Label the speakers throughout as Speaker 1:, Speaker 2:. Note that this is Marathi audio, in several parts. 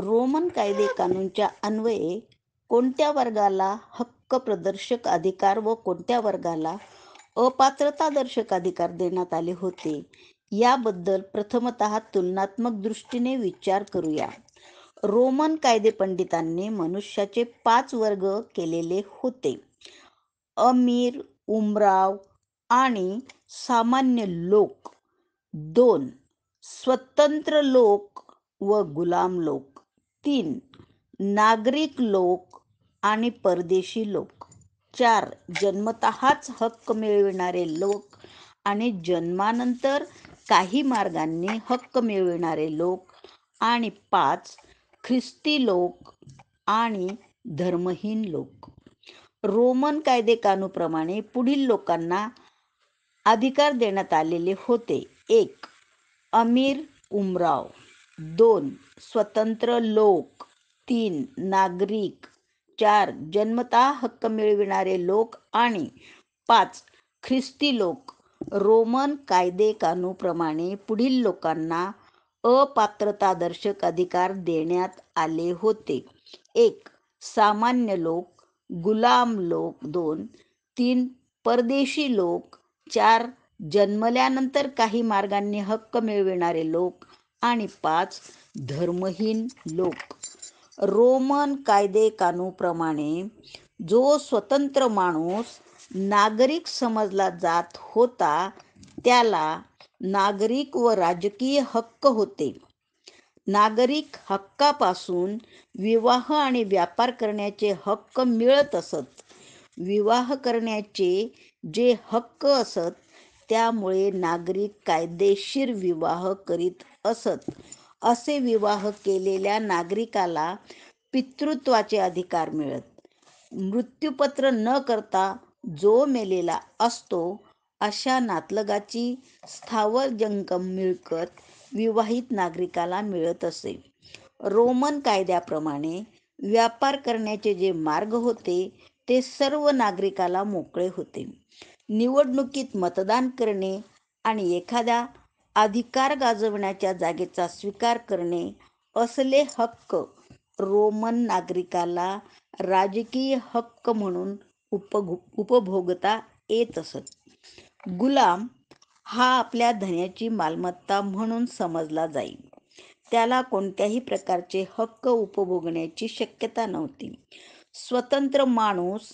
Speaker 1: रोमन कायदे कानूनच्या अन्वये कोणत्या वर्गाला हक्क प्रदर्शक अधिकार व कोणत्या वर्गाला अपात्रता दर्शक अधिकार देण्यात आले होते याबद्दल प्रथमत तुलनात्मक दृष्टीने विचार करूया रोमन कायदे पंडितांनी मनुष्याचे पाच वर्ग केलेले होते अमीर उमराव आणि सामान्य लोक दोन स्वतंत्र लोक व गुलाम लोक तीन नागरिक लोक आणि परदेशी लोक चार जन्मतःच हक्क मिळविणारे लोक आणि जन्मानंतर काही मार्गांनी हक्क मिळविणारे लोक आणि पाच ख्रिस्ती लोक आणि धर्महीन लोक रोमन कायदे कानूप्रमाणे पुढील लोकांना अधिकार देण्यात आलेले होते एक अमीर उमराव दोन स्वतंत्र लोक तीन नागरिक चार जन्मता हक्क मिळविणारे लोक आणि पाच ख्रिस्ती लोक रोमन कायदे कानूप्रमाणे पुढील लोकांना अपात्रतादर्शक अधिकार देण्यात आले होते एक सामान्य लोक गुलाम लोक दोन तीन परदेशी लोक चार जन्मल्यानंतर काही मार्गांनी हक्क मिळविणारे लोक आणि पाच धर्महीन लोक रोमन कायदे कानूप्रमाणे जो स्वतंत्र माणूस नागरिक समजला जात होता त्याला नागरिक व राजकीय हक्क होते नागरिक हक्कापासून विवाह आणि व्यापार करण्याचे हक्क मिळत असत विवाह करण्याचे जे हक्क असत त्यामुळे नागरिक कायदेशीर विवाह करीत असत असे विवाह केलेल्या नागरिकाला पितृत्वाचे अधिकार मिळत मृत्यूपत्र न करता जो मेलेला असतो अशा नातलगाची स्थावर जंगम मिळकत विवाहित नागरिकाला मिळत असे रोमन कायद्याप्रमाणे व्यापार करण्याचे जे मार्ग होते ते सर्व नागरिकाला मोकळे होते निवडणुकीत मतदान करणे आणि एखाद्या अधिकार गाजवण्याच्या जागेचा स्वीकार करणे असले हक्क रोमन नागरिकाला राजकीय हक्क म्हणून उपभो उपभोगता येत असत गुलाम हा आपल्या धन्याची मालमत्ता म्हणून समजला जाई त्याला कोणत्याही प्रकारचे हक्क उपभोगण्याची शक्यता नव्हती स्वतंत्र माणूस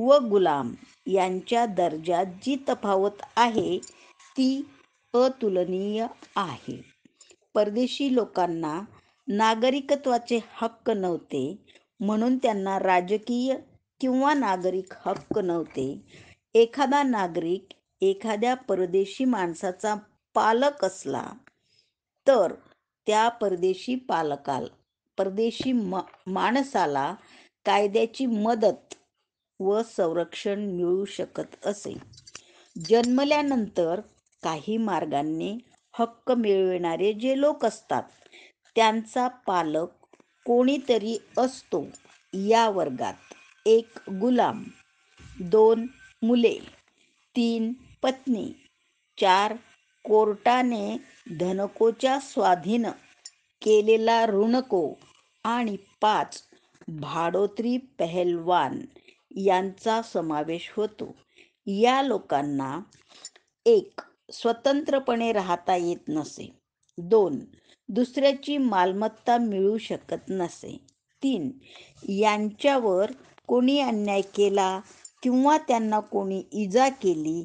Speaker 1: व गुलाम यांच्या दर्जात जी तफावत आहे ती अतुलनीय आहे परदेशी लोकांना नागरिकत्वाचे हक्क नव्हते म्हणून त्यांना राजकीय किंवा नागरिक हक्क नव्हते एखादा नागरिक एखाद्या परदेशी माणसाचा पालक असला तर त्या परदेशी पालकाल परदेशी म माणसाला कायद्याची मदत व संरक्षण मिळू शकत असे जन्मल्यानंतर काही मार्गांनी हक्क मिळविणारे जे लोक असतात त्यांचा पालक कोणीतरी असतो या वर्गात एक गुलाम दोन मुले तीन पत्नी चार कोर्टाने धनकोच्या स्वाधीन केलेला ऋणको आणि पाच भाडोत्री पहलवान यांचा समावेश होतो या लोकांना एक स्वतंत्रपणे राहता येत नसे दोन दुसऱ्याची मालमत्ता मिळू शकत नसे तीन यांच्यावर कोणी अन्याय केला किंवा त्यांना कोणी इजा केली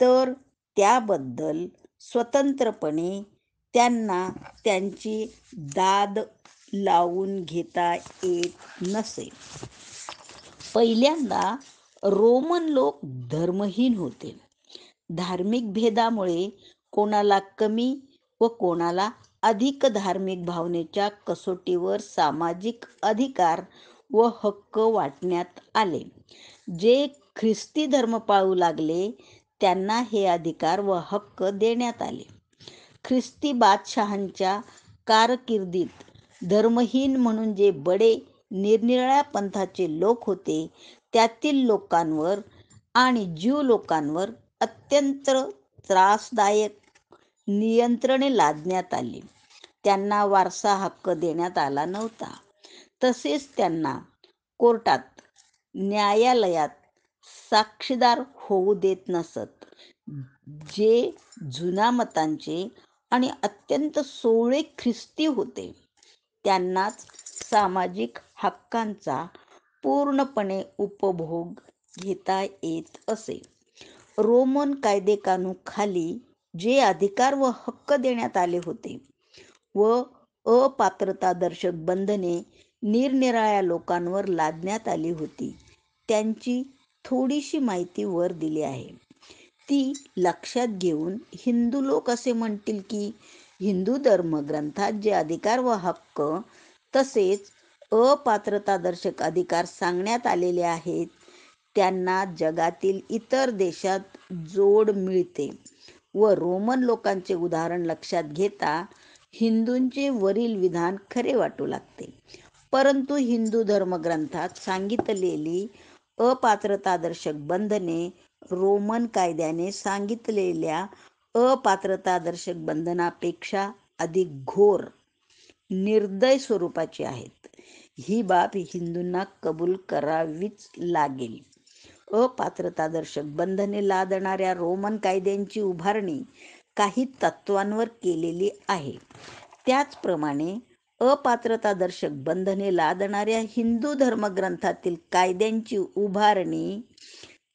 Speaker 1: तर त्याबद्दल स्वतंत्रपणे त्यांना त्यांची दाद लावून घेता येत नसे पहिल्यांदा रोमन लोक धर्महीन होते धार्मिक भेदामुळे कोणाला कमी व कोणाला अधिक धार्मिक भावनेच्या कसोटीवर सामाजिक अधिकार व हक्क वाटण्यात आले जे ख्रिस्ती धर्म पाळू लागले त्यांना हे अधिकार व हक्क देण्यात आले ख्रिस्ती बादशहांच्या कारकिर्दीत धर्महीन म्हणून जे बडे निरनिराळ्या पंथाचे लोक होते त्यातील लोकांवर आणि जीव लोकांवर अत्यंत त्रासदायक नियंत्रणे लादण्यात आली त्यांना वारसा हक्क देण्यात आला नव्हता तसेच त्यांना कोर्टात न्यायालयात साक्षीदार होऊ देत नसत जे जुना मतांचे आणि अत्यंत सोळे ख्रिस्ती होते त्यांनाच सामाजिक हक्कांचा पूर्णपणे उपभोग घेता येत असे रोमन कायदेकानूखाली जे अधिकार व हक्क देण्यात आले होते व अपात्रतादर्शक बंधने निरनिराळ्या लोकांवर लादण्यात आली होती त्यांची थोडीशी माहिती वर दिली आहे ती लक्षात घेऊन हिंदू लोक असे म्हणतील की हिंदू धर्मग्रंथात जे अधिकार व हक्क तसेच अपात्रता दर्शक अधिकार सांगण्यात आलेले आहेत त्यांना जगातील इतर देशात जोड मिळते व रोमन लोकांचे उदाहरण लक्षात घेता हिंदूंचे वरील विधान खरे वाटू लागते परंतु हिंदू धर्मग्रंथात सांगितलेली अपात्रतादर्शक बंधने रोमन कायद्याने सांगितलेल्या अपात्रतादर्शक बंधनापेक्षा अधिक घोर निर्दय स्वरूपाची आहेत ही बाब हिंदूंना कबूल करावीच लागेल अपात्रतादर्शक बंधने लादणाऱ्या रोमन कायद्यांची उभारणी काही तत्वांवर केलेली आहे त्याचप्रमाणे अपात्रतादर्शक बंधने लादणाऱ्या हिंदू धर्मग्रंथातील कायद्यांची उभारणी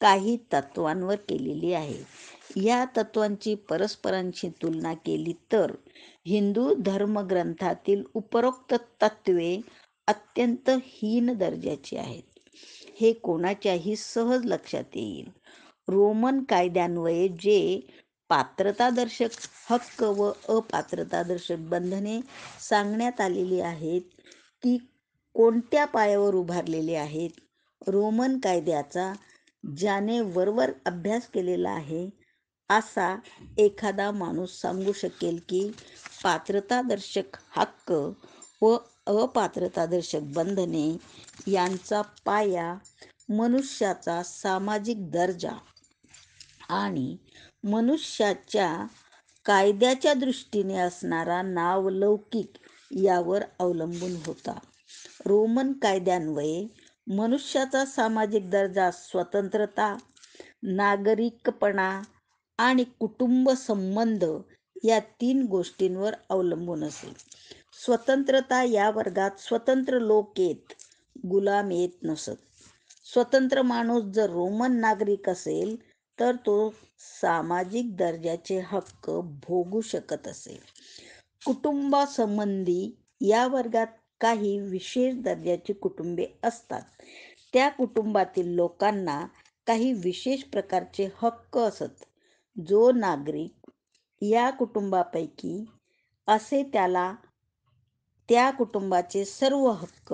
Speaker 1: काही तत्वांवर केलेली आहे या तत्वांची परस्परांशी तुलना केली तर हिंदू धर्मग्रंथातील उपरोक्त तत्वे अत्यंत हीन दर्जाची आहेत हे कोणाच्याही सहज लक्षात येईल रोमन कायद्यान्वये जे पात्रतादर्शक हक्क व अपात्रतादर्शक बंधने सांगण्यात आलेली आहेत ती कोणत्या पायावर उभारलेली आहेत रोमन कायद्याचा ज्याने वरवर अभ्यास केलेला आहे असा एखादा माणूस सांगू शकेल की पात्रतादर्शक हक्क व अपात्रतादर्शक बंधने यांचा पाया मनुष्याचा सामाजिक दर्जा आणि मनुष्याच्या कायद्याच्या दृष्टीने असणारा नावलौकिक यावर अवलंबून होता रोमन कायद्यान्वये मनुष्याचा सामाजिक दर्जा स्वतंत्रता नागरिकपणा आणि कुटुंब संबंध या तीन गोष्टींवर अवलंबून असेल स्वतंत्रता या वर्गात स्वतंत्र लोक येत गुलाम येत नसत स्वतंत्र माणूस जर रोमन नागरिक असेल तर तो सामाजिक दर्जाचे हक्क भोगू शकत असेल कुटुंबासंबंधी या वर्गात काही विशेष दर्जाची कुटुंबे असतात त्या कुटुंबातील लोकांना काही विशेष प्रकारचे हक्क असत जो नागरिक या कुटुंबापैकी असे त्याला त्या कुटुंबाचे सर्व हक्क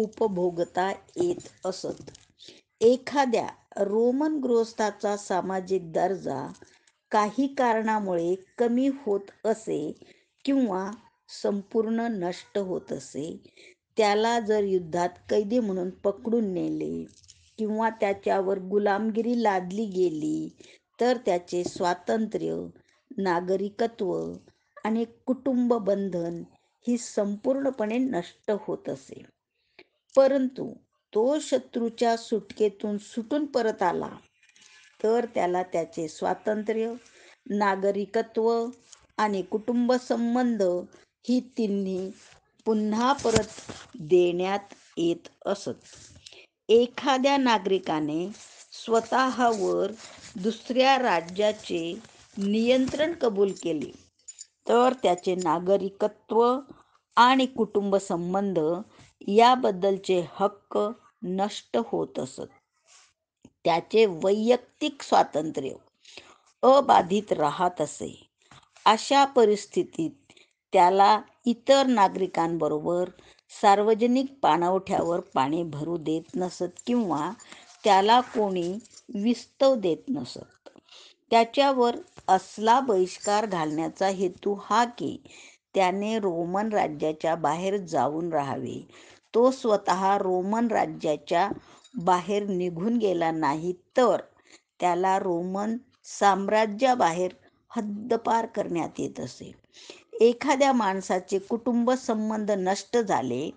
Speaker 1: उपभोगता येत असत एखाद्या रोमन गृहस्थाचा सामाजिक दर्जा काही कारणामुळे कमी होत असे किंवा संपूर्ण नष्ट होत असे त्याला जर युद्धात कैदी म्हणून पकडून नेले किंवा त्याच्यावर गुलामगिरी लादली गेली तर त्याचे स्वातंत्र्य नागरिकत्व आणि कुटुंब बंधन ही संपूर्णपणे नष्ट होत असे परंतु तो शत्रूच्या सुटकेतून सुटून परत आला तर त्याला त्याचे स्वातंत्र्य नागरिकत्व आणि कुटुंब संबंध ही तिन्ही पुन्हा परत देण्यात येत असत एखाद्या नागरिकाने स्वतःवर दुसऱ्या राज्याचे नियंत्रण कबूल केले तर त्याचे नागरिकत्व आणि कुटुंब संबंध याबद्दलचे हक्क नष्ट होत असत त्याचे वैयक्तिक स्वातंत्र्य अबाधित राहत असे अशा परिस्थितीत त्याला इतर नागरिकांबरोबर सार्वजनिक पाणवठ्यावर पाणी भरू देत नसत किंवा त्याला कोणी विस्तव देत नसत त्याच्यावर असला बहिष्कार घालण्याचा हेतू हा की त्याने रोमन राज्याच्या बाहेर जाऊन राहावे तो स्वतः रोमन राज्याच्या बाहेर निघून गेला नाही तर त्याला रोमन साम्राज्याबाहेर हद्दपार करण्यात येत असे एखाद्या माणसाचे कुटुंब संबंध नष्ट झाले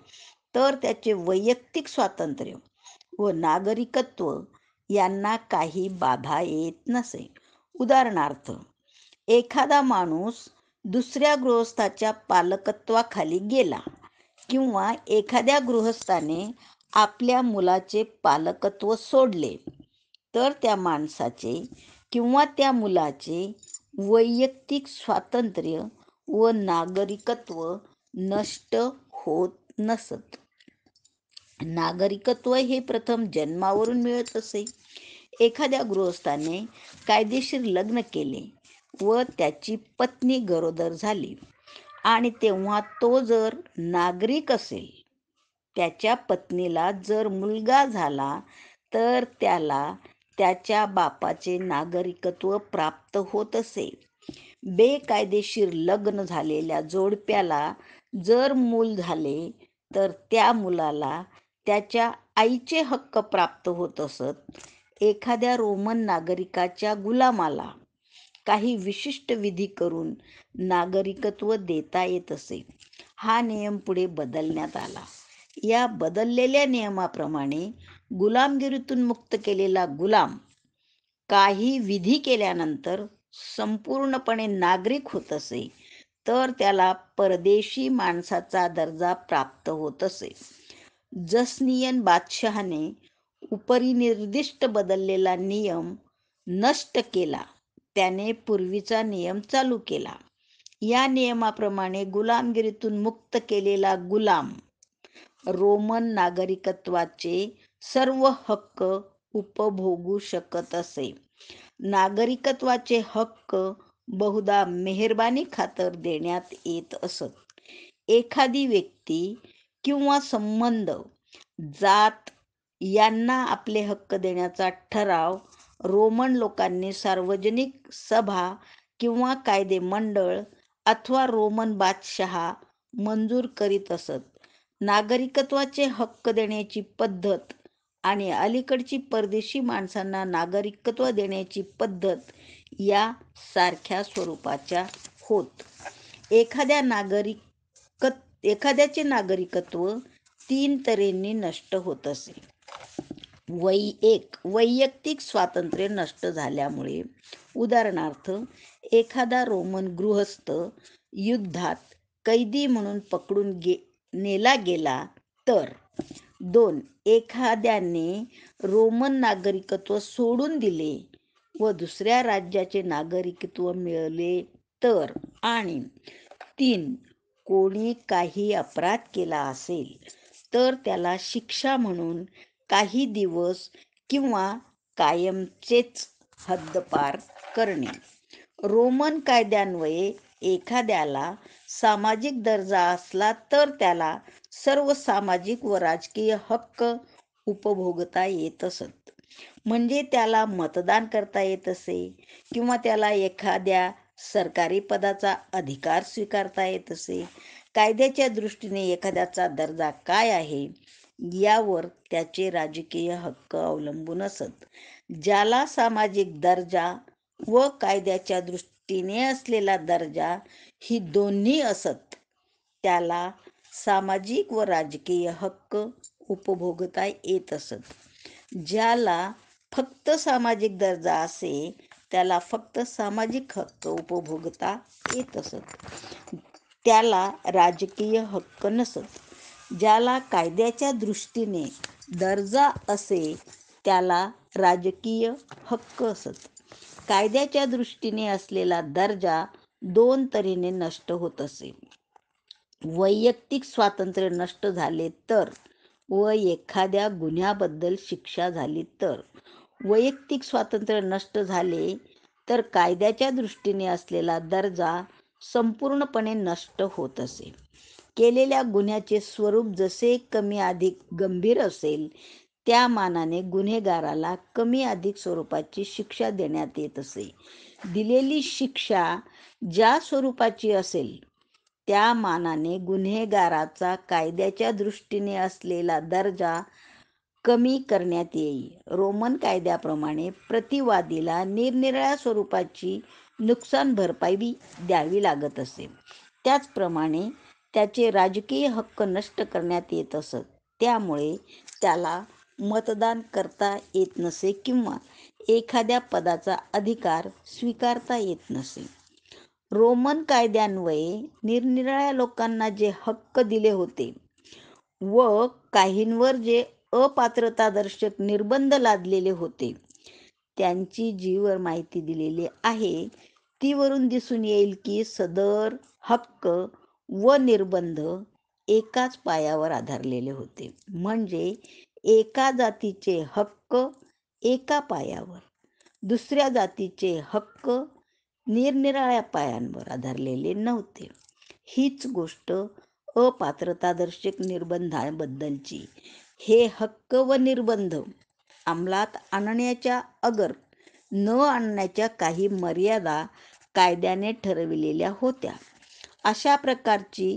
Speaker 1: तर त्याचे वैयक्तिक स्वातंत्र्य व नागरिकत्व यांना काही बाधा येत नसे उदाहरणार्थ एखादा माणूस दुसऱ्या गृहस्थाच्या पालकत्वाखाली गेला किंवा एखाद्या गृहस्थाने आपल्या मुलाचे पालकत्व सोडले तर त्या माणसाचे किंवा त्या मुलाचे वैयक्तिक स्वातंत्र्य व नागरिकत्व नष्ट होत नसत नागरिकत्व हे प्रथम जन्मावरून मिळत असे एखाद्या गृहस्थाने कायदेशीर लग्न केले व त्याची पत्नी गरोदर झाली आणि तेव्हा तो जर नागरिक असेल त्याच्या पत्नीला जर मुलगा झाला तर त्याला त्याच्या बापाचे नागरिकत्व प्राप्त होत असे बेकायदेशीर लग्न झालेल्या जोडप्याला जर मूल झाले तर त्या मुलाला त्याच्या आईचे हक्क प्राप्त होत असत एखाद्या रोमन नागरिकाच्या गुलामाला काही विशिष्ट विधी करून नागरिकत्व देता येत असे हा नियम पुढे बदलण्यात आला या बदललेल्या नियमाप्रमाणे गुलामगिरीतून मुक्त केलेला गुलाम काही विधी केल्यानंतर संपूर्णपणे नागरिक होत असे तर त्याला परदेशी माणसाचा दर्जा प्राप्त होत असे जसनियन बादशहाने निर्दिष्ट बदललेला नियम नष्ट केला त्याने पूर्वीचा नियम चालू केला या नियमाप्रमाणे गुलामगिरीतून मुक्त केलेला गुलाम रोमन नागरिकत्वाचे सर्व हक्क उपभोगू शकत असे नागरिकत्वाचे हक्क बहुधा मेहरबानी खातर देण्यात येत असत एखादी व्यक्ती किंवा संबंध जात यांना आपले हक्क देण्याचा ठराव रोमन लोकांनी सार्वजनिक सभा किंवा कायदे मंडळ अथवा रोमन बादशहा मंजूर करीत असत नागरिकत्वाचे हक्क देण्याची पद्धत आणि अलीकडची परदेशी माणसांना नागरिकत्व देण्याची पद्धत या सारख्या स्वरूपाच्या होत एखाद्या नागरिक एखाद्याचे नागरिकत्व तीन तऱ्हेने नष्ट होत असे वै एक वैयक्तिक स्वातंत्र्य नष्ट झाल्यामुळे उदाहरणार्थ एखादा रोमन गृहस्थ युद्धात कैदी म्हणून पकडून गे नेला गेला तर दोन एखाद्याने रोमन नागरिकत्व सोडून दिले व दुसऱ्या राज्याचे नागरिकत्व मिळवले तर आणि तीन कोणी काही अपराध केला असेल तर त्याला शिक्षा म्हणून काही दिवस किंवा कायमचेच हद्दपार करणे रोमन कायद्यान्वये एखाद्याला सामाजिक दर्जा असला तर त्याला सर्व सामाजिक व राजकीय हक्क उपभोगता येत असत म्हणजे त्याला मतदान करता येत असे किंवा त्याला एखाद्या सरकारी पदाचा अधिकार स्वीकारता येत असे कायद्याच्या दृष्टीने एखाद्याचा दर्जा काय आहे यावर त्याचे राजकीय हक्क अवलंबून असत ज्याला सामाजिक दर्जा व कायद्याच्या दृष्टीने असलेला दर्जा ही दोन्ही असत त्याला सामाजिक व राजकीय हक्क उपभोगता येत असत ज्याला फक्त सामाजिक दर्जा असे त्याला फक्त सामाजिक हक्क उपभोगता येत असत त्याला राजकीय हक्क नसत ज्याला कायद्याच्या दृष्टीने दर्जा असे त्याला राजकीय हक्क असत कायद्याच्या दृष्टीने असलेला दर्जा दोन तऱ्हेने नष्ट होत असे वैयक्तिक स्वातंत्र्य नष्ट झाले तर व एखाद्या गुन्ह्याबद्दल शिक्षा झाली तर वैयक्तिक स्वातंत्र्य नष्ट झाले तर कायद्याच्या दृष्टीने असलेला दर्जा संपूर्णपणे नष्ट होत असे केलेल्या गुन्ह्याचे स्वरूप जसे कमी अधिक गंभीर असेल त्या मानाने गुन्हेगाराला कमी अधिक स्वरूपाची शिक्षा देण्यात येत असे दिलेली शिक्षा ज्या स्वरूपाची असेल त्या मानाने गुन्हेगाराचा कायद्याच्या दृष्टीने असलेला दर्जा कमी करण्यात येईल रोमन कायद्याप्रमाणे प्रतिवादीला निरनिराळ्या स्वरूपाची नुकसान भरपाई द्यावी लागत असे त्याचप्रमाणे त्याचे राजकीय हक्क नष्ट करण्यात येत असत त्यामुळे त्याला मतदान करता येत नसे किंवा एखाद्या पदाचा अधिकार स्वीकारता येत नसे रोमन कायद्यान्वये निरनिराळ्या लोकांना जे हक्क दिले होते व काहींवर जे अपात्रता दर्शक निर्बंध लादलेले होते त्यांची जीवर माहिती दिलेली आहे तीवरून दिसून येईल की सदर हक्क व निर्बंध एकाच पायावर आधारलेले होते म्हणजे एका जातीचे हक्क एका पायावर दुसऱ्या जातीचे हक्क निरनिराळ्या पायांवर आधारलेले नव्हते हीच गोष्ट अपात्रतादर्शक निर्बंधांबद्दलची हे हक्क व निर्बंध अंमलात आणण्याच्या अगर न आणण्याच्या काही मर्यादा कायद्याने ठरविलेल्या होत्या अशा प्रकारची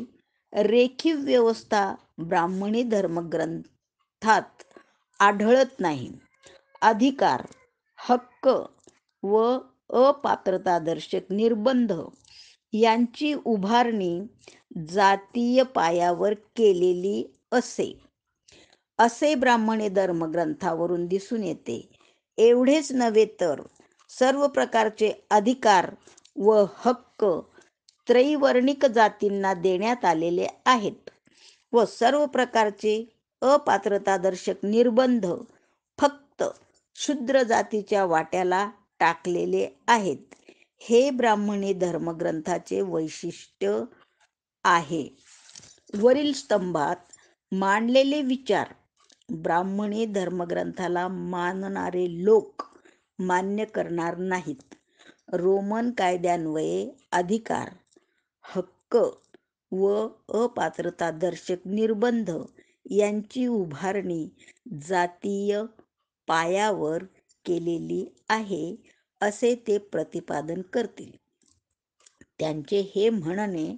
Speaker 1: रेखीव व्यवस्था ब्राह्मणी धर्मग्रंथात आढळत नाही अधिकार हक्क व अपात्रतादर्शक निर्बंध यांची उभारणी जातीय पायावर केलेली असे असे ब्राह्मणे धर्मग्रंथावरून दिसून येते एवढेच नव्हे तर सर्व प्रकारचे अधिकार व हक्क त्रैवर्णिक जातींना देण्यात आलेले आहेत व सर्व प्रकारचे अपात्रतादर्शक निर्बंध फक्त शूद्र जातीच्या वाट्याला टाकलेले आहेत हे ब्राह्मणी धर्मग्रंथाचे वैशिष्ट्य आहे वरील स्तंभात मांडलेले विचार ब्राह्मणी धर्मग्रंथाला मानणारे लोक मान्य करणार नाहीत रोमन कायद्यान्वये अधिकार हक्क व दर्शक निर्बंध यांची उभारणी जातीय पायावर केलेली आहे असे ते प्रतिपादन करतील त्यांचे हे म्हणणे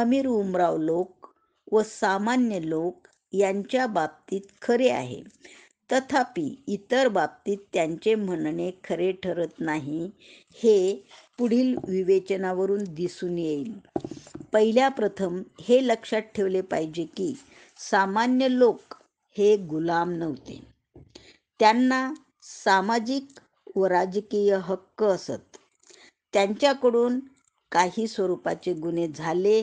Speaker 1: अमीर उमराव लोक व सामान्य लोक यांच्या बाबतीत खरे आहे तथापि इतर बाबतीत त्यांचे म्हणणे खरे ठरत नाही हे पुढील विवेचनावरून दिसून येईल पहिल्या प्रथम हे लक्षात ठेवले पाहिजे की सामान्य लोक हे गुलाम नव्हते त्यांना सामाजिक व राजकीय हक्क असत त्यांच्याकडून काही स्वरूपाचे गुन्हे झाले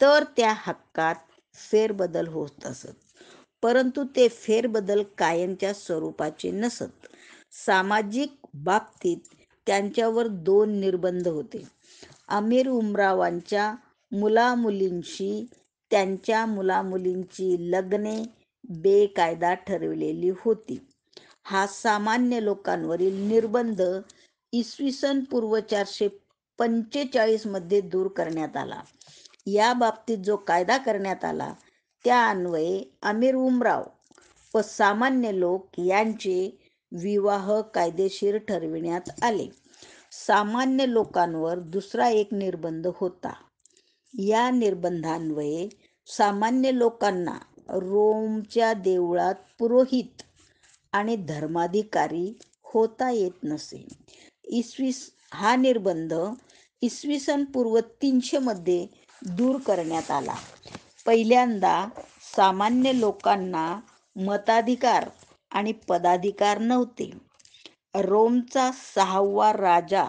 Speaker 1: तर त्या हक्कात फेरबदल होत असत परंतु ते फेरबदल कायमच्या स्वरूपाचे नसत सामाजिक बाबतीत त्यांच्यावर दोन निर्बंध होते अमीर उमरावांच्या मुलामुलींशी त्यांच्या मुलामुलींची लग्ने बेकायदा ठरवलेली होती हा सामान्य लोकांवरील निर्बंध इसवी सन पूर्व चारशे पंचेचाळीसमध्ये दूर करण्यात आला या बाबतीत जो कायदा करण्यात आला त्या अन्वये अमीर उमराव व सामान्य लोक यांचे विवाह कायदेशीर ठरविण्यात आले सामान्य लोकांवर दुसरा एक निर्बंध होता या निर्बंधान्वये सामान्य लोकांना रोमच्या देवळात पुरोहित आणि धर्माधिकारी होता येत नसे इसवी हा निर्बंध इसवी सन पूर्व तीनशेमध्ये दूर करण्यात आला पहिल्यांदा सामान्य लोकांना मताधिकार आणि पदाधिकार नव्हते रोमचा सहावा राजा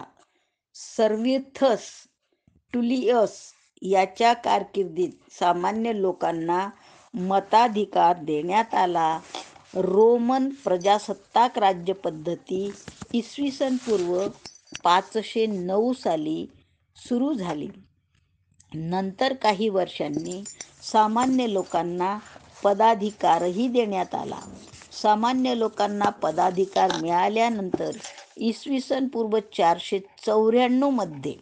Speaker 1: सर्विथस टुलियस याच्या कारकिर्दीत सामान्य लोकांना मताधिकार देण्यात आला रोमन प्रजासत्ताक राज्य पद्धती इसवी सन पूर्व पाचशे नऊ साली सुरू झाली नंतर काही वर्षांनी सामान्य लोकांना पदाधिकारही देण्यात आला सामान्य लोकांना पदाधिकार मिळाल्यानंतर इसवी सन पूर्व चारशे चौऱ्याण्णवमध्ये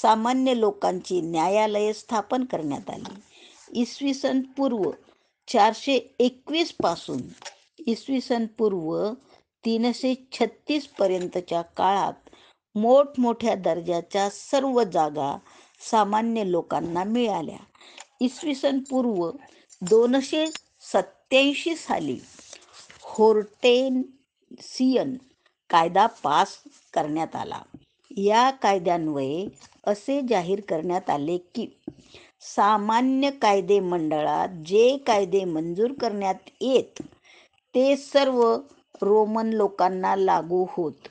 Speaker 1: सामान्य लोकांची न्यायालये स्थापन करण्यात आली इसवी सन पूर्व चारशे एकवीसपासून इसवी सन पूर्व तीनशे छत्तीसपर्यंतच्या काळात मोठमोठ्या दर्जाच्या सर्व जागा सामान्य लोकांना मिळाल्या इसवी सन पूर्व दोनशे सत्याऐंशी साली सियन कायदा पास करण्यात आला या कायद्यान्वये असे जाहीर करण्यात आले की सामान्य कायदे मंडळात जे कायदे मंजूर करण्यात येत ते सर्व रोमन लोकांना लागू होत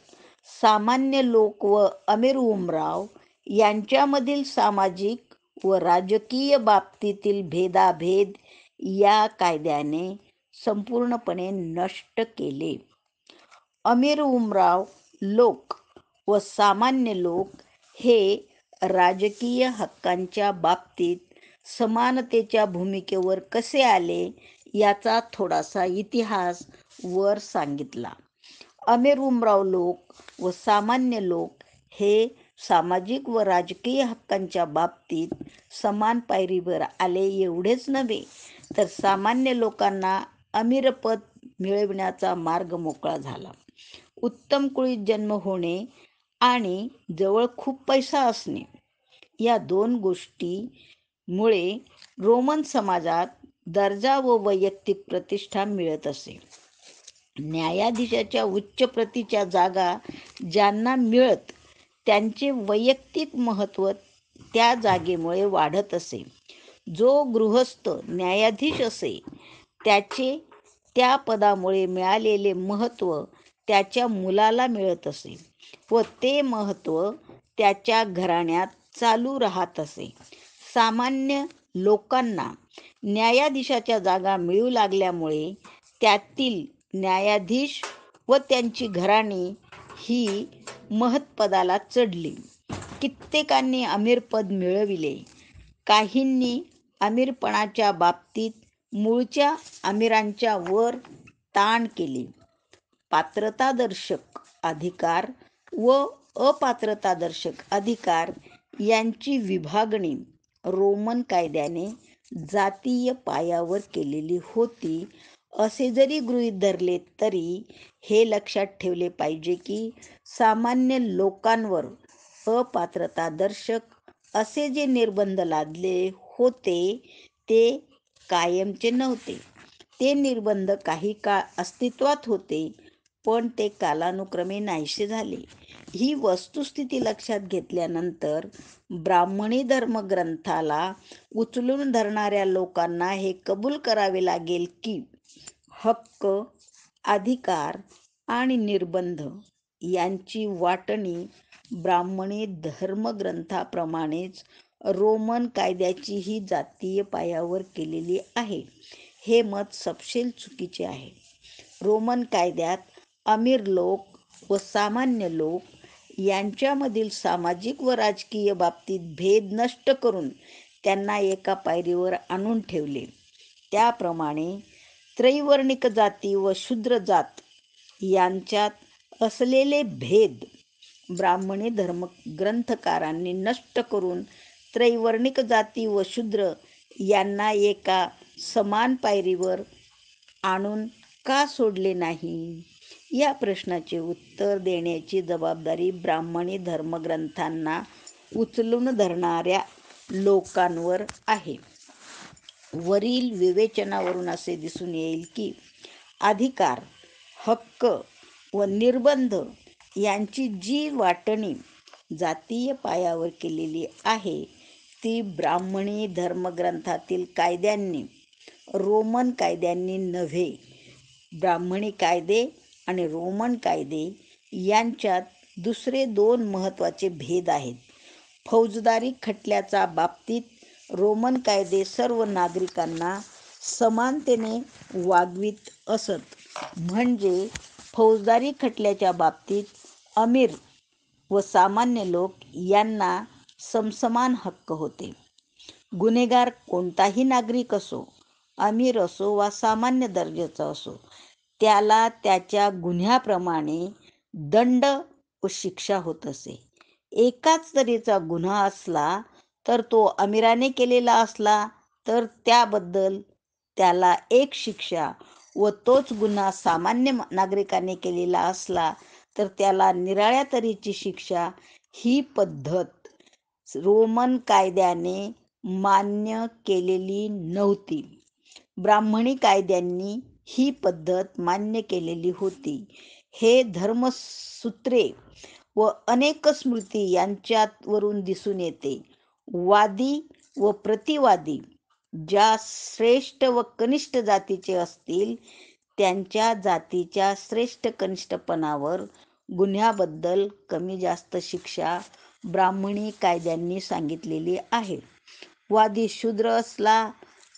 Speaker 1: सामान्य लोक व अमीर उमराव यांच्यामधील सामाजिक व राजकीय बाबतीतील भेदाभेद या कायद्याने संपूर्णपणे नष्ट केले अमीर उमराव लोक व सामान्य लोक हे राजकीय हक्कांच्या बाबतीत समानतेच्या भूमिकेवर कसे आले याचा थोडासा इतिहास वर सांगितला अमीर उमराव लोक व सामान्य लोक हे सामाजिक व राजकीय हक्कांच्या बाबतीत समान पायरीवर आले एवढेच नव्हे तर सामान्य लोकांना अमीरपद मिळविण्याचा मार्ग मोकळा झाला उत्तम कुळीत जन्म होणे आणि जवळ खूप पैसा असणे या दोन गोष्टीमुळे रोमन समाजात दर्जा व वैयक्तिक प्रतिष्ठा मिळत असे न्यायाधीशाच्या उच्च प्रतीच्या जागा ज्यांना मिळत त्यांचे वैयक्तिक महत्त्व त्या जागेमुळे वाढत असे जो गृहस्थ न्यायाधीश असे त्याचे त्या पदामुळे मिळालेले महत्त्व त्याच्या मुलाला मिळत असे व ते महत्त्व त्याच्या घराण्यात चालू राहत असे सामान्य लोकांना न्यायाधीशाच्या जागा मिळू लागल्यामुळे त्यातील न्यायाधीश व त्यांची घराणी ही महत्पदाला चढली कित्येकांनी अमीरपद मिळविले काहींनी अमीरपणाच्या बाबतीत मूळच्या आमिरांच्या वर ताण केले पात्रतादर्शक अधिकार व अपात्रतादर्शक अधिकार यांची विभागणी रोमन कायद्याने जातीय पायावर केलेली होती असे जरी गृहीत धरले तरी हे लक्षात ठेवले पाहिजे की सामान्य लोकांवर अपात्रतादर्शक असे जे निर्बंध लादले होते ते कायमचे नव्हते ते निर्बंध काही काळ अस्तित्वात होते पण ते कालानुक्रमे नाहीसे झाले ही वस्तुस्थिती लक्षात घेतल्यानंतर ब्राह्मणी धर्मग्रंथाला उचलून धरणाऱ्या लोकांना हे कबूल करावे लागेल की हक्क अधिकार आणि निर्बंध यांची वाटणी ब्राह्मणे धर्मग्रंथाप्रमाणेच रोमन कायद्याचीही जातीय पायावर केलेली आहे हे मत सपशेल चुकीचे आहे रोमन कायद्यात अमीर लोक व सामान्य लोक यांच्यामधील सामाजिक व राजकीय बाबतीत भेद नष्ट करून त्यांना एका पायरीवर आणून ठेवले त्याप्रमाणे त्रैवर्णिक जाती व शूद्र जात यांच्यात असलेले भेद ब्राह्मणी धर्म ग्रंथकारांनी नष्ट करून त्रैवर्णिक जाती व शूद्र यांना एका समान पायरीवर आणून का सोडले नाही या प्रश्नाचे उत्तर देण्याची जबाबदारी ब्राह्मणी धर्मग्रंथांना उचलून धरणाऱ्या लोकांवर आहे वरील विवेचनावरून असे दिसून येईल की अधिकार हक्क व निर्बंध यांची जी वाटणी जातीय पायावर केलेली आहे ती ब्राह्मणी धर्मग्रंथातील कायद्यांनी रोमन कायद्यांनी नव्हे ब्राह्मणी कायदे आणि रोमन कायदे यांच्यात दुसरे दोन महत्त्वाचे भेद आहेत फौजदारी खटल्याच्या बाबतीत रोमन कायदे सर्व नागरिकांना समानतेने वागवित असत म्हणजे फौजदारी खटल्याच्या बाबतीत अमीर व सामान्य लोक यांना समसमान हक्क होते गुन्हेगार कोणताही नागरिक असो अमीर असो वा सामान्य दर्जाचा असो त्याला त्याच्या गुन्ह्याप्रमाणे दंड व शिक्षा होत असे एकाच तऱ्हेचा गुन्हा असला तर तो अमीराने केलेला असला तर त्याबद्दल त्याला एक शिक्षा व तोच गुन्हा सामान्य नागरिकाने केलेला असला तर त्याला निराळ्या तऱ्हेची शिक्षा ही पद्धत रोमन कायद्याने मान्य केलेली नव्हती ब्राह्मणी कायद्यांनी ही पद्धत मान्य केलेली होती हे धर्मसूत्रे व अनेक स्मृती यांच्यावरून दिसून येते वादी व प्रतिवादी ज्या श्रेष्ठ व कनिष्ठ जातीचे असतील त्यांच्या जातीच्या श्रेष्ठ कनिष्ठपणावर गुन्ह्याबद्दल कमी जास्त शिक्षा ब्राह्मणी कायद्यांनी सांगितलेली आहे वादी शूद्र असला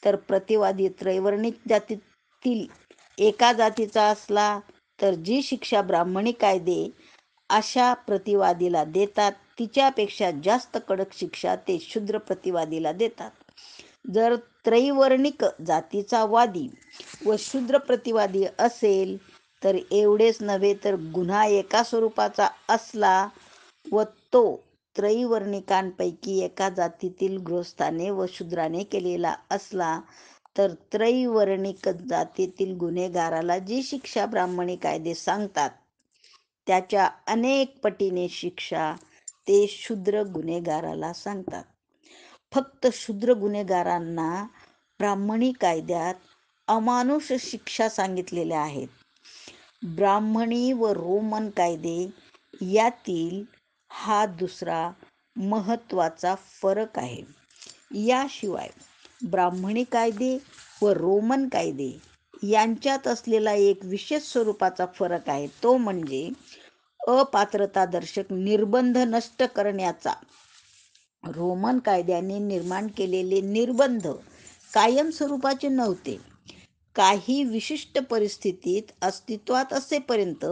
Speaker 1: तर प्रतिवादी त्रैवर्णिक जातीतील एका जातीचा असला तर जी शिक्षा ब्राह्मणी कायदे अशा प्रतिवादीला देतात तिच्यापेक्षा जास्त कडक शिक्षा ते शूद्र प्रतिवादीला देतात जर त्रैवर्णिक जातीचा वादी व शूद्र प्रतिवादी असेल तर एवढेच नव्हे तर गुन्हा एका स्वरूपाचा असला व तो त्रैवर्णिकांपैकी एका जातीतील गृहस्थाने व शूद्राने केलेला असला तर त्रैवर्णिक जातीतील गुन्हेगाराला जी शिक्षा ब्राह्मणी कायदे सांगतात त्याच्या अनेक पटीने शिक्षा ते शूद्र गुन्हेगाराला सांगतात फक्त शूद्र गुन्हेगारांना ब्राह्मणी कायद्यात अमानुष शिक्षा सांगितलेल्या आहेत ब्राह्मणी व रोमन कायदे यातील हा दुसरा महत्त्वाचा फरक आहे याशिवाय ब्राह्मणी कायदे व रोमन कायदे यांच्यात असलेला एक विशेष स्वरूपाचा फरक आहे तो म्हणजे अपात्रता दर्शक निर्बंध नष्ट करण्याचा रोमन कायद्याने निर्माण केलेले निर्बंध कायम स्वरूपाचे नव्हते काही विशिष्ट परिस्थितीत अस्तित्वात असेपर्यंत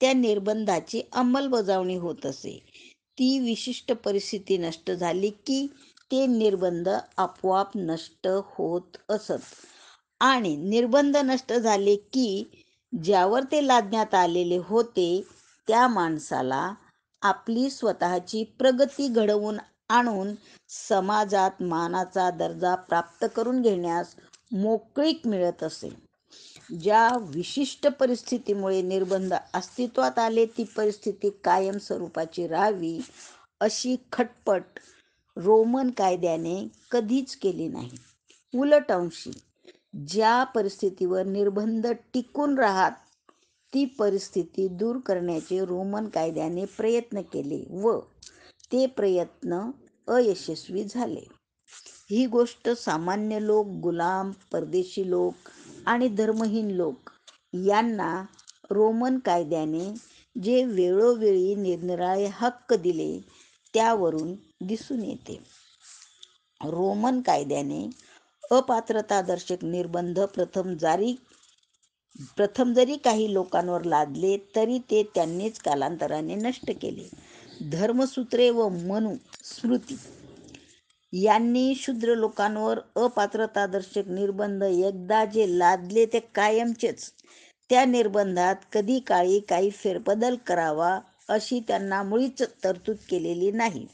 Speaker 1: त्या निर्बंधाची अंमलबजावणी होत असे ती विशिष्ट परिस्थिती नष्ट झाली की ते निर्बंध आपोआप नष्ट होत असत आणि निर्बंध नष्ट झाले की ज्यावर ते लादण्यात आलेले होते त्या माणसाला आपली स्वतःची प्रगती घडवून आणून समाजात मानाचा दर्जा प्राप्त करून घेण्यास मोकळीक मिळत असे ज्या विशिष्ट परिस्थितीमुळे निर्बंध अस्तित्वात आले ती परिस्थिती कायम स्वरूपाची राहावी अशी खटपट रोमन कायद्याने कधीच केली नाही उलट अंशी ज्या परिस्थितीवर निर्बंध टिकून राहत ती परिस्थिती दूर करण्याचे रोमन कायद्याने प्रयत्न केले व ते प्रयत्न अयशस्वी झाले ही गोष्ट सामान्य लोक गुलाम परदेशी लोक आणि धर्महीन लोक यांना रोमन कायद्याने जे वेळोवेळी निरनिराळे हक्क दिले त्यावरून दिसून येते रोमन कायद्याने अपात्रतादर्शक निर्बंध प्रथम जारी प्रथम जरी काही लोकांवर लादले तरी ते त्यांनीच कालांतराने नष्ट केले धर्मसूत्रे व मनु स्मृती यांनी शूद्र लोकांवर अपात्रतादर्शक निर्बंध एकदा जे लादले ते कायमचेच त्या निर्बंधात कधी काळी काही फेरबदल करावा अशी त्यांना मुळीच तरतूद केलेली नाही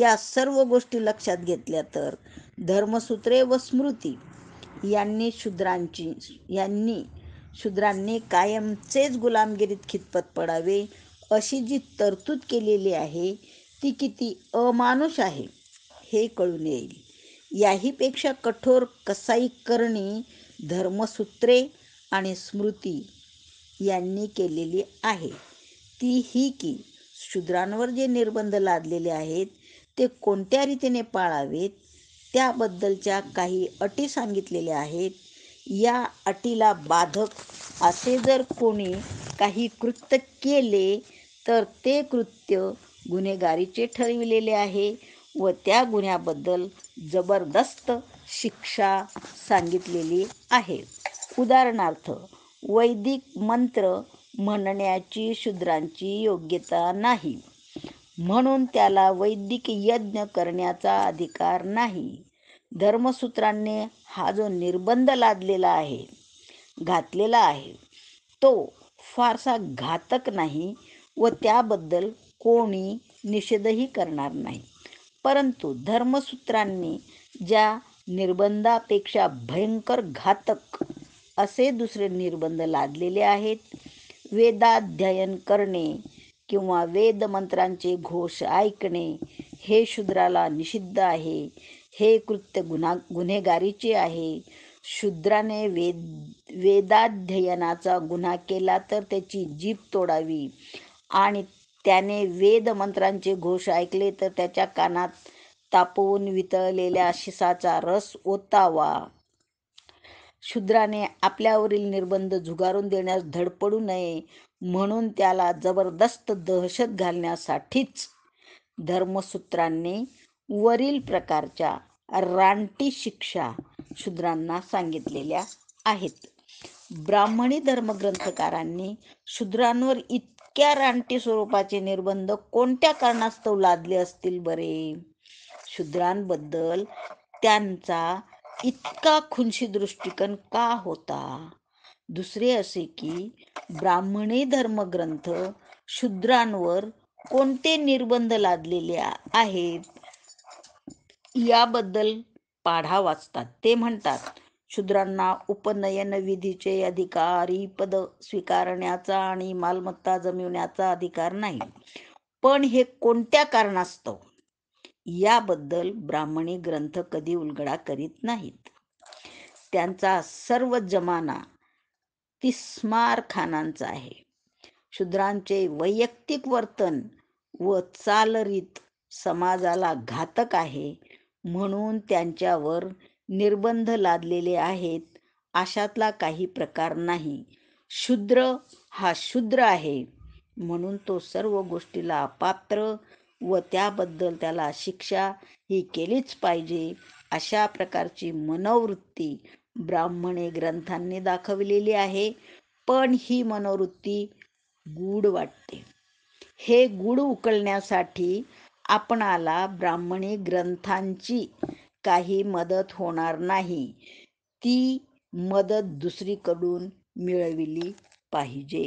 Speaker 1: या सर्व गोष्टी लक्षात घेतल्या तर धर्मसूत्रे व स्मृती यांनी शूद्रांची यांनी शूद्रांनी कायमचेच गुलामगिरीत खितपत पडावे अशी जी तरतूद केलेली आहे ती किती अमानुष आहे हे कळून येईल याहीपेक्षा कठोर कसाई करणी धर्मसूत्रे आणि स्मृती यांनी केलेली आहे ती ही की शूद्रांवर जे निर्बंध लादलेले आहेत ते कोणत्या रीतीने पाळावेत त्याबद्दलच्या काही अटी सांगितलेल्या आहेत या अटीला बाधक असे जर कोणी काही कृत्य केले तर ते कृत्य गुन्हेगारीचे ठरविलेले आहे व त्या गुन्ह्याबद्दल जबरदस्त शिक्षा सांगितलेली आहे उदाहरणार्थ वैदिक मंत्र म्हणण्याची शूद्रांची योग्यता नाही म्हणून त्याला वैदिक यज्ञ करण्याचा अधिकार नाही धर्मसूत्रांनी हा जो निर्बंध लादलेला आहे घातलेला आहे तो फारसा घातक नाही व त्याबद्दल कोणी निषेधही करणार नाही परंतु धर्मसूत्रांनी ज्या निर्बंधापेक्षा भयंकर घातक असे दुसरे निर्बंध लादलेले आहेत वेदाध्ययन करणे किंवा वेदमंत्रांचे घोष ऐकणे हे शूद्राला निषिद्ध आहे हे कृत्य गुन्हा गुन्हेगारीचे आहे शूद्राने वेद वेदाध्ययनाचा गुन्हा केला तर त्याची जीभ तोडावी आणि त्याने वेदमंत्रांचे घोष ऐकले तर त्याच्या कानात तापवून वितळलेल्या शिसाचा रस ओतावा शूद्राने आपल्यावरील निर्बंध झुगारून देण्यास धडपडू नये म्हणून त्याला जबरदस्त दहशत घालण्यासाठीच धर्मसूत्रांनी वरील प्रकारच्या रानटी शिक्षा शूद्रांना सांगितलेल्या आहेत ब्राह्मणी धर्मग्रंथकारांनी शूद्रांवर इतक्या रानटी स्वरूपाचे निर्बंध कोणत्या कारणास्तव लादले असतील बरे शूद्रांबद्दल त्यांचा इतका खुनशी दृष्टिकोन का होता दुसरे असे की ब्राह्मणी धर्मग्रंथ शूद्रांवर कोणते निर्बंध लादलेले आहेत याबद्दल पाढा वाचतात ते म्हणतात शूद्रांना उपनयन विधीचे अधिकारी पद स्वीकारण्याचा आणि मालमत्ता जमविण्याचा अधिकार नाही पण हे कोणत्या कारणास्तव याबद्दल ब्राह्मणी ग्रंथ कधी उलगडा करीत नाहीत त्यांचा सर्व जमाना तिस्मार खानांचा आहे शूद्रांचे वैयक्तिक वर्तन व चालरीत समाजाला घातक आहे म्हणून त्यांच्यावर निर्बंध लादलेले आहेत अशातला काही प्रकार नाही शूद्र हा शूद्र आहे म्हणून तो सर्व गोष्टीला पात्र, व त्याबद्दल त्याला शिक्षा ही केलीच पाहिजे अशा प्रकारची मनोवृत्ती ब्राह्मणे ग्रंथांनी दाखवलेली आहे पण ही मनोवृत्ती गूढ वाटते हे गूढ उकळण्यासाठी आपणाला ब्राह्मणी ग्रंथांची काही मदत होणार नाही ती मदत दुसरीकडून मिळविली पाहिजे